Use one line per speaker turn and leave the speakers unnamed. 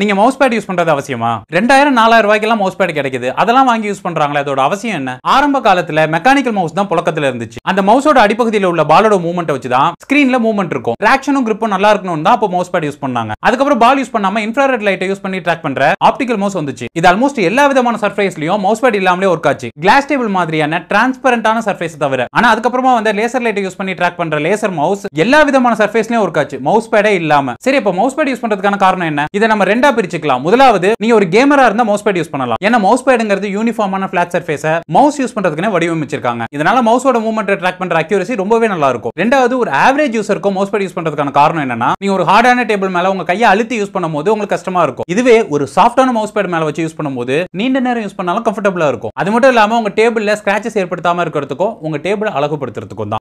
நீங்க mouse pad use பண்றது அவசியமா ரெண்டாயிரம் நாலாயிரம் ரூபாய்க்கெல்லாம் மவுஸ் பேட் கிடைக்குது அதெல்லாம் வாங்கி யூஸ் பண்றாங்களே அதோட அவசியம் என்ன ஆரம்ப காலத்துல மெக்கானிக்கல் மவுஸ் தான் புழக்கத்துல இருந்துச்சு அந்த மவுஸோட அடிப்பகுதியில் உள்ள பாலோட மூவ்மெண்ட் வச்சு தான் ஸ்கிரீன்ல மூவ்மெண்ட் இருக்கும் டிராக்ஷனும் கிரிப்பும் நல்லா இருக்கணும் தான் அப்போ மவுஸ் பேட் யூஸ் பண்ணாங்க அதுக்கப்புறம் பால் யூஸ் பண்ணாம இன்ஃப்ராரெட் லைட்டை யூஸ் பண்ணி ட்ராக் பண்ற ஆப்டிகல் மவுஸ் வந்துச்சு இது ஆல்மோஸ்ட் எல்லா விதமான சர்ஃபேஸ்லயும் மவுஸ் பேட் இல்லாமலே ஒர்க் ஆச்சு கிளாஸ் டேபிள் மாதிரியான டிரான்ஸ்பரண்டான சர்ஃபேஸ் தவிர ஆனா அதுக்கப்புறமா வந்து லேசர் லைட்டை யூஸ் பண்ணி ட்ராக் பண்ற லேசர் மவுஸ் எல்லா விதமான சர்ஃபேஸ்லயும் ஒர்க் ஆச்சு மவுஸ் பேடே இல்லாம சரி இப்போ மவுஸ் பேட் யூஸ் பண்றதுக்கான காரணம் என்ன இதை நம்ம ரெண்டு ரெண்டா பிரிச்சுக்கலாம் முதலாவது நீங்க ஒரு கேமரா இருந்தா மவுஸ் பேட் யூஸ் பண்ணலாம் ஏன்னா மவுஸ் பேடுங்கிறது யூனிஃபார்மான பிளாட் சர்ஃபேஸ மவுஸ் யூஸ் பண்றதுக்குன்னு வடிவமைச்சிருக்காங்க இதனால மவுஸோட மூவ்மெண்ட் ட்ராக் பண்ற அக்யூரசி ரொம்பவே நல்லா இருக்கும் ரெண்டாவது ஒரு ஆவரேஜ் யூசருக்கும் மவுஸ் பேட் யூஸ் பண்றதுக்கான காரணம் என்னன்னா நீங்க ஒரு ஹார்டான டேபிள் மேல உங்க கையை அழுத்தி யூஸ் பண்ணும்போது உங்களுக்கு கஷ்டமா இருக்கும் இதுவே ஒரு சாஃப்டான மவுஸ் பேட் மேல வச்சு யூஸ் பண்ணும்போது நீண்ட நேரம் யூஸ் பண்ணாலும் கம்ஃபர்டபுளா இருக்கும் அது மட்டும் இல்லாம உங்க டேபிள்ல ஸ்கிராச்சஸ் ஏற்படுத்தாம இருக்கிறதுக்கும் உங்க டேபிள் அழகுபடுத்துறதுக்கும் தான்